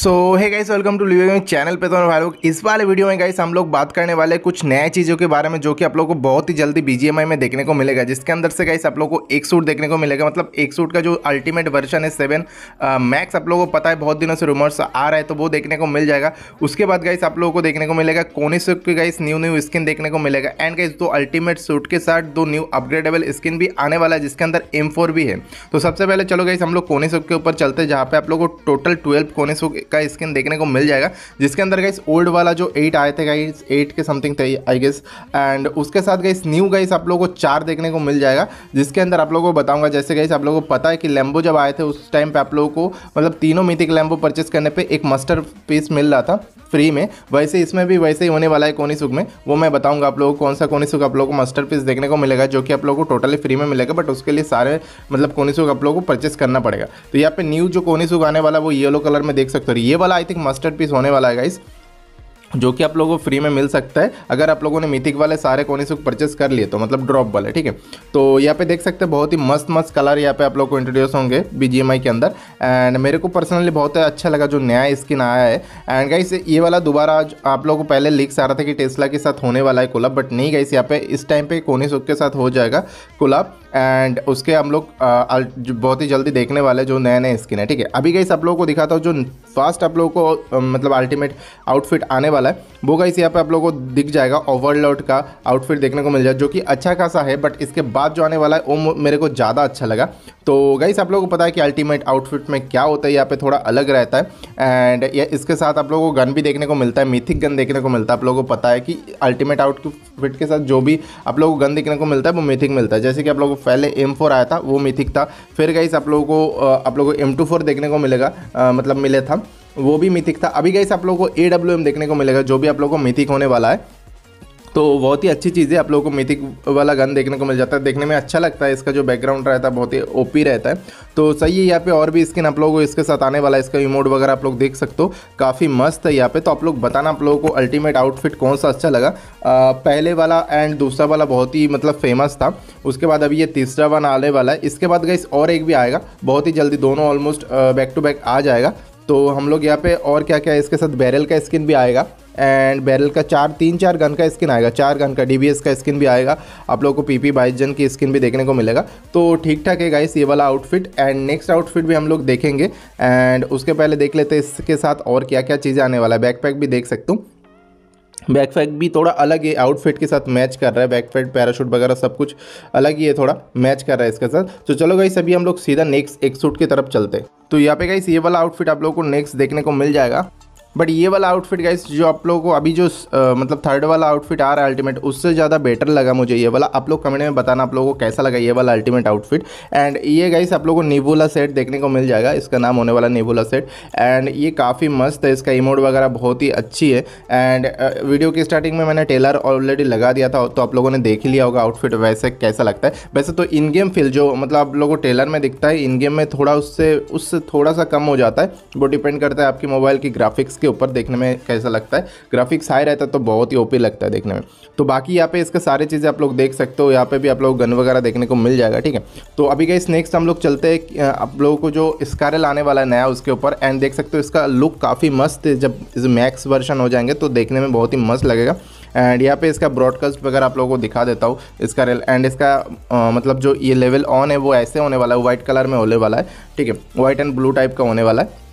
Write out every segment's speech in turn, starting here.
सो है guys welcome to living channel पे तो भाई लोग इस वाले वीडियो में गाइस हम लोग बात करने वाले कुछ नए चीज़ों के बारे में जो कि आप लोग को बहुत ही जल्दी बीजीएमआई में देखने को मिलेगा जिसके अंदर से गाइस आप लोग को एक सूट देखने को मिलेगा मतलब एक सूट का जो अल्टीमेट वर्जन है सेवन मैक्स आप लोगों को पता है बहुत दिनों से रूमर्स आ रहा है तो वो देखने को मिल जाएगा उसके बाद गाइस आप लोगों को देखने को मिलेगा सूट की गाइस न्यू न्यू स्किन देखने को मिलेगा एंड गाइस दो अल्टीमेट सूट के साथ दो न्यू अपग्रेडेबल स्किन भी आने वाला है जिसके अंदर एम भी है तो सबसे पहले चलो गाइस हम लोग सूट के ऊपर चलते हैं जहाँ पे आप लोग को टोटल ट्वेल्व कोनिस का स्किन देखने को मिल जाएगा जिसके अंदर गाइस ओल्ड वाला जो एट आए थे गाइस एट के समथिंग थे आई गेस एंड उसके साथ गाइस न्यू गाइस आप लोगों को चार देखने को मिल जाएगा जिसके अंदर आप लोगों को बताऊंगा जैसे गाइस आप लोगों को पता है कि लैम्बो जब आए थे उस टाइम पर आप लोगों को मतलब तीनों मिथिक लैम्बो परचेस करने पर एक मस्टर पीस मिल रहा था फ्री में वैसे इसमें भी वैसे ही होने वाला है कोनी सुख में वो मैं बताऊँगा आप लोगों को कौन सा कोनी सुख आप लोगों को मास्टर पीस देखने को मिलेगा जो कि आप लोगों को टोटली फ्री में मिलेगा बट उसके लिए सारे मतलब कोनी सुख आप लोगों को परचेस करना पड़ेगा तो यहाँ पे न्यू जो कोनी सुख आने वाला वो येलो कलर में देख सकते हो ये वाला आई थिंक मास्टर पीस होने वाला है इस जो कि आप लोगों को फ्री में मिल सकता है अगर आप लोगों ने मिथिक वाले सारे कोने से परचेस कर लिए तो मतलब ड्रॉप वाले ठीक है तो यहाँ पे देख सकते हैं बहुत ही मस्त मस्त कलर यहाँ पे आप लोगों को इंट्रोड्यूस होंगे बी के अंदर एंड मेरे को पर्सनली बहुत अच्छा लगा जो नया स्किन आया है एंड गाइस ये वाला दोबारा आज आप लोगों को पहले लिख आ रहा था कि टेस्ला के साथ होने वाला है कोलाब बट नहीं गाइस यहाँ पे इस टाइम पे कोने के साथ हो जाएगा कोलाब एंड उसके हम लोग बहुत ही जल्दी देखने वाले जो नए नए स्किन है ठीक है अभी गाइस आप लोगों को दिखाता हूँ जो फास्ट आप लोगों को मतलब अल्टीमेट आउटफिट आने वाला है वो गाइस यहाँ पे आप लोगों को दिख जाएगा ओवरलोड का आउटफिट देखने को मिल जाए जो कि अच्छा खासा है बट इसके बाद जो आने वाला है वो मेरे को ज़्यादा अच्छा लगा तो गाइस आप लोगों को पता है कि अल्टीमेट आउटफिट में क्या होता है यहाँ पे थोड़ा अलग रहता है एंड इसके साथ आप लोगों को गन भी देखने को मिलता है मिथिक गन देखने को मिलता है आप लोगों को पता है कि अल्टीमेट आउटफिट के साथ जो भी आप लोगों को गन देखने को मिलता है वो मिथिक मिलता है जैसे कि आप लोगों को पहले एम आया था वो मिथिक था फिर गाइस आप लोगों को आप लोगों को एम देखने को मिलेगा मतलब मिले था नाम मतलब वो भी मिथिक था अभी गई आप लोगों को ए डब्ल्यू एम देखने को मिलेगा जो भी आप लोगों को मिथिक होने वाला है तो बहुत ही अच्छी चीज़ है आप लोगों को मिथिक वाला गन देखने को मिल जाता है देखने में अच्छा लगता है इसका जो बैकग्राउंड रहता है बहुत ही ओपी रहता है तो सही है यहाँ पे और भी स्किन आप लोगों को इसके साथ आने वाला है इसका रिमोट वगैरह आप लोग देख सकते हो काफ़ी मस्त है यहाँ पे तो आप लोग बताना आप लोगों को अल्टीमेट आउटफिट कौन सा अच्छा लगा आ, पहले वाला एंड दूसरा वाला बहुत ही मतलब फेमस था उसके बाद अभी ये तीसरा वन आने वाला है इसके बाद गई और एक भी आएगा बहुत ही जल्दी दोनों ऑलमोस्ट बैक टू बैक आ जाएगा तो हम लोग यहाँ पे और क्या क्या इसके साथ बैरल का स्किन भी आएगा एंड बैरल का चार तीन चार गन का स्किन आएगा चार गन का डी का स्किन भी आएगा आप लोगों को पी बाईस बाइजन की स्किन भी देखने को मिलेगा तो ठीक ठाक है गाइस ये वाला आउटफिट एंड नेक्स्ट आउटफिट भी हम लोग देखेंगे एंड उसके पहले देख लेते हैं इसके साथ और क्या क्या चीज़ें आने वाला है बैकपैक भी देख सकता हूँ बैकपैक भी थोड़ा अलग है आउटफिट के साथ मैच कर रहा है बैकपैक पैराशूट वगैरह सब कुछ अलग ही है थोड़ा मैच कर रहा है इसके साथ तो चलो गाइस अभी हम लोग सीधा नेक्स्ट एक सूट की तरफ चलते हैं तो यहाँ पे गाइस ये वाला आउटफिट आप लोगों को नेक्स्ट देखने को मिल जाएगा बट ये वाला आउटफिट गाइस जो आप लोगों को अभी जो आ, मतलब थर्ड वाला आउटफिट आ रहा है अल्टीमेट उससे ज़्यादा बेटर लगा मुझे ये वाला आप लोग कमेंट में बताना आप लोगों को कैसा लगा ये वाला अल्टीमेट आउटफिट एंड ये गाइस आप लोगों को नीबूला सेट देखने को मिल जाएगा इसका नाम होने वाला नीबूला सेट एंड ये काफ़ी मस्त है इसका इमोड वगैरह बहुत ही अच्छी है एंड वीडियो की स्टार्टिंग में मैंने टेलर ऑलरेडी लगा दिया था तो आप लोगों ने देख ही लिया होगा आउटफिट वैसे कैसा लगता है वैसे तो इन गेम फील जो मतलब आप लोगों को टेलर में दिखता है इन गेम में थोड़ा उससे उससे थोड़ा सा कम हो जाता है वो डिपेंड करता है आपकी मोबाइल की ग्राफिक्स के ऊपर देखने में कैसा लगता है ग्राफिक्स हाई रहता है तो बहुत ही ओपी लगता है देखने में तो बाकी यहाँ पे इसके सारे चीज़ें आप लोग देख सकते हो यहाँ पे भी आप लोग गन वगैरह देखने को मिल जाएगा ठीक है तो अभी गई नेक्स्ट हम लोग चलते हैं आप लोगों को जो स्कारल आने वाला है नया उसके ऊपर एंड देख सकते हो इसका लुक काफ़ी मस्त है जब मैक्स वर्जन हो जाएंगे तो देखने में बहुत ही मस्त लगेगा एंड यहाँ पे इसका ब्रॉडकास्ट वगैरह आप लोगों को दिखा देता हूँ इसका रेल एंड इसका आ, मतलब जो ये लेवल ऑन है वो ऐसे होने वाला है वाइट कलर में होने वाला है ठीक है वाइट एंड ब्लू टाइप का होने वाला है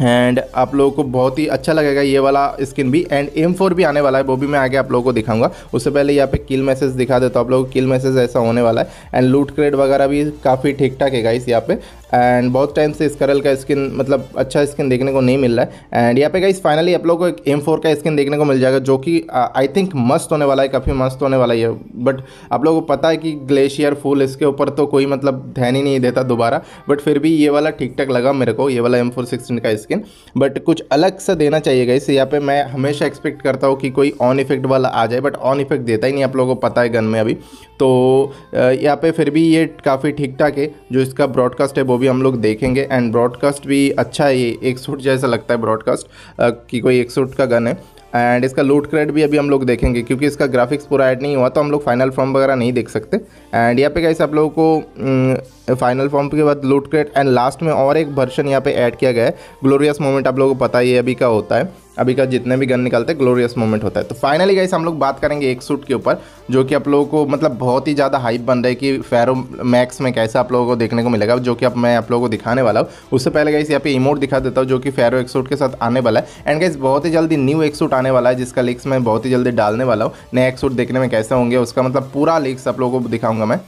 एंड आप लोगों को बहुत ही अच्छा लगेगा ये वाला स्किन भी एंड एम फोर भी आने वाला है वो भी मैं आगे आप लोगों को दिखाऊंगा उससे पहले यहाँ पे किल मैसेज दिखा देता तो आप लोगों को किल मैसेज ऐसा होने वाला है एंड लूट क्रेड वगैरह भी काफ़ी ठीक ठाक है गाइस यहाँ पे एंड बहुत टाइम से स्करल का स्किन मतलब अच्छा स्किन देखने को नहीं मिल रहा है एंड यहाँ पे गाइस फाइनली आप लोगों को एक एम फोर का स्किन देखने को मिल जाएगा जो कि आई थिंक मस्त होने वाला है काफ़ी मस्त होने वाला है बट आप लोगों को पता है कि ग्लेशियर फूल इसके ऊपर तो कोई मतलब ध्यान ही नहीं देता दोबारा बट फिर भी ये वाला ठीक ठाक लगा मेरे को ये वाला एम फोर सिक्सटीन का स्किन स्किन बट कुछ अलग सा देना चाहिए इसे यहाँ पे मैं हमेशा एक्सपेक्ट करता हूँ कि कोई ऑन इफेक्ट वाला आ जाए बट ऑन इफेक्ट देता ही नहीं आप लोगों को पता है गन में अभी तो यहाँ पे फिर भी ये काफ़ी ठीक ठाक है जो इसका ब्रॉडकास्ट है वो भी हम लोग देखेंगे एंड ब्रॉडकास्ट भी अच्छा है ये एक सूट जैसा लगता है ब्रॉडकास्ट कि कोई एक सूट का गन है एंड इसका लूट क्रेड भी अभी हम लोग देखेंगे क्योंकि इसका ग्राफिक्स पूरा ऐड नहीं हुआ तो हम लोग फाइनल फॉर्म वगैरह नहीं देख सकते एंड यहाँ पे कैसे आप लोगों को फाइनल फॉर्म के बाद लूट क्रेड एंड लास्ट में और एक वर्जन यहाँ पे ऐड किया गया है ग्लोरियस मोमेंट आप लोगों को पता ही अभी का होता है अभी का जितने भी गन निकलते हैं ग्लोरियस मोमेंट होता है तो फाइनली गाइस हम लोग बात करेंगे एक सूट के ऊपर जो कि आप लोगों को मतलब बहुत ही ज़्यादा हाइप बन रहा है कि फेरो मैक्स में कैसा आप लोगों को देखने को मिलेगा जो कि अब मैं आप लोगों को दिखाने वाला हूँ उससे पहले गाइस यहाँ पे इमोट दिखा देता हूँ जो कि फेरो एक सूट के साथ आने वाला है एंड गाइस बहुत ही जल्दी न्यू एक सूट आने वाला है जिसका लिक्स मैं बहुत ही जल्दी डालने वाला हूँ नया सूट देखने में कैसे होंगे उसका मतलब पूरा लिक्स आप लोगों को दिखाऊंगा मैं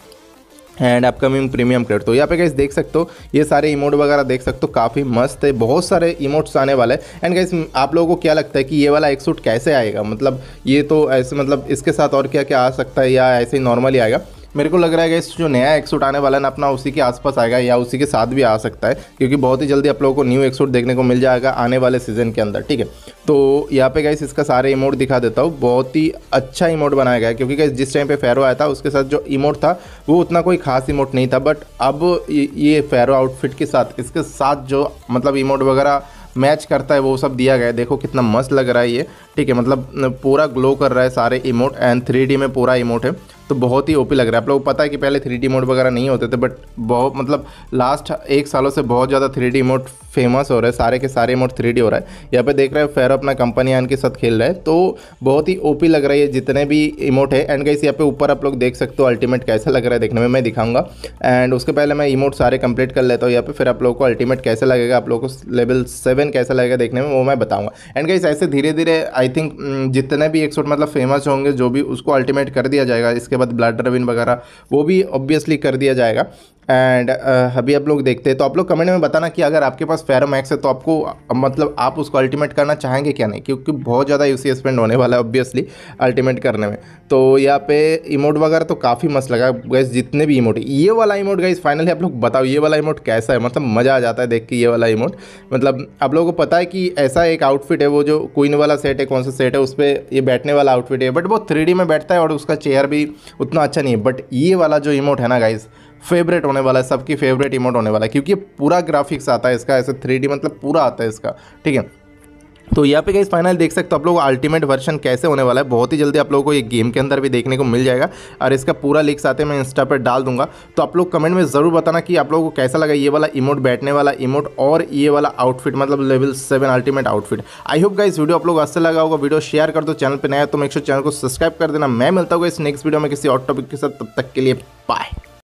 एंड अपकमिंग प्रीमियम क्रेड तो यहाँ पे गैस देख सकते हो ये सारे इमोट वगैरह देख सकते हो काफ़ी मस्त है बहुत सारे इमोट्स आने वाले हैं एंड गैस आप लोगों को क्या लगता है कि ये वाला एक सूट कैसे आएगा मतलब ये तो ऐसे मतलब इसके साथ और क्या क्या आ सकता है या ऐसे ही नॉर्मली आएगा मेरे को लग रहा है इस जो नया एक्सूट आने वाला है ना अपना उसी के आसपास आएगा या उसी के साथ भी आ सकता है क्योंकि बहुत ही जल्दी आप लोगों को न्यू एक्सूट देखने को मिल जाएगा आने वाले सीजन के अंदर ठीक है तो यहाँ पे गाइस इसका सारे इमोट दिखा देता हूँ बहुत ही अच्छा इमोट बनाया गया क्योंकि गाइस जिस टाइम पे फेरो आया था उसके साथ जो इमोट था वो उतना कोई खास इमोट नहीं था बट अब ये फेरो आउटफिट के साथ इसके साथ जो मतलब इमोट वगैरह मैच करता है वो सब दिया गया है देखो कितना मस्त लग रहा है ये ठीक है मतलब पूरा ग्लो कर रहा है सारे इमोट एंड थ्री में पूरा इमोट है तो बहुत ही ओपी लग रहा है आप लोगों को पता है कि पहले थ्री मोड वगैरह नहीं होते थे बट बहुत मतलब लास्ट एक सालों से बहुत ज़्यादा थ्री मोड फेमस हो रहा है सारे के सारे मोड थ्री हो रहा है यहाँ पे देख रहे हैं फेरो अपना कंपनी आन के साथ खेल रहा है तो बहुत ही ओपी लग रहा है जितने भी इमोट है एंड कैसे यहाँ पे ऊपर आप लोग देख सकते हो अल्टीमेट कैसा लग रहा है देखने में मैं दिखाऊंगा एंड उसके पहले मैं इमोट सारे कंप्लीट कर लेता हूँ यहाँ पे फिर आप लोग को अल्टीमेट कैसे लगेगा आप लोग को लेवल सेवन कैसा लगेगा देखने में वो मैं बताऊँगा एंड कैसे ऐसे धीरे धीरे आई थिंक जितने भी एक मतलब फेमस होंगे जो भी उसको अल्टीमेट कर दिया जाएगा इसके बाद ब्लड ड्रविन वगैरह वो भी ऑब्वियसली कर दिया जाएगा एंड uh, अभी आप लोग देखते हैं तो आप लोग कमेंट में बताना कि अगर आपके पास फेरोमैक्स है तो आपको मतलब आप उसको अल्टीमेट करना चाहेंगे क्या नहीं क्योंकि बहुत ज़्यादा यू स्पेंड होने वाला है ऑब्वियसली अल्टीमेट करने में तो यहाँ पे इमोट वगैरह तो काफ़ी मस्त लगा गैस जितने भी इमोट ये वाला इमोट गाइज फाइनली आप लोग बताओ ये वाला इमोट कैसा है मतलब मज़ा आ जाता है देख के ये वाला इमोट मतलब आप लोगों को पता है कि ऐसा एक आउटफिट है वो जो क्वीन वाला सेट है कौन सा सेट है उस पर ये बैठने वाला आउटफिट है बट वो थ्री में बैठता है और उसका चेयर भी उतना अच्छा नहीं है बट ये वाला जो इमोट है ना गाइज़ फेवरेट होने वाला है सबकी फेवरेट इमोट होने वाला है क्योंकि पूरा ग्राफिक्स आता है इसका ऐसे थ्री मतलब पूरा आता है इसका ठीक है तो यहाँ पे गई फाइनल देख सकते हो आप लोग अल्टीमेट वर्जन कैसे होने वाला है बहुत ही जल्दी आप लोगों को ये गेम के अंदर भी देखने को मिल जाएगा और इसका पूरा लिंक्स आते मैं इंस्टा पर डाल दूंगा तो आप लोग कमेंट में ज़रूर बताना कि आप लोगों को कैसा लगा ये वाला इमोट बैठने वाला इमोट और ये वाला आउटफिट मतलब level seven ultimate outfit I hope guys video आप लोग अच्छा लगा होगा वीडियो शेयर कर दो चैनल पर नया तो मेक चैनल को सब्सक्राइब कर देना मैं मिलता हूँ इस नेक्स्ट वीडियो में किसी और टॉपिक के साथ तब तक के लिए बाय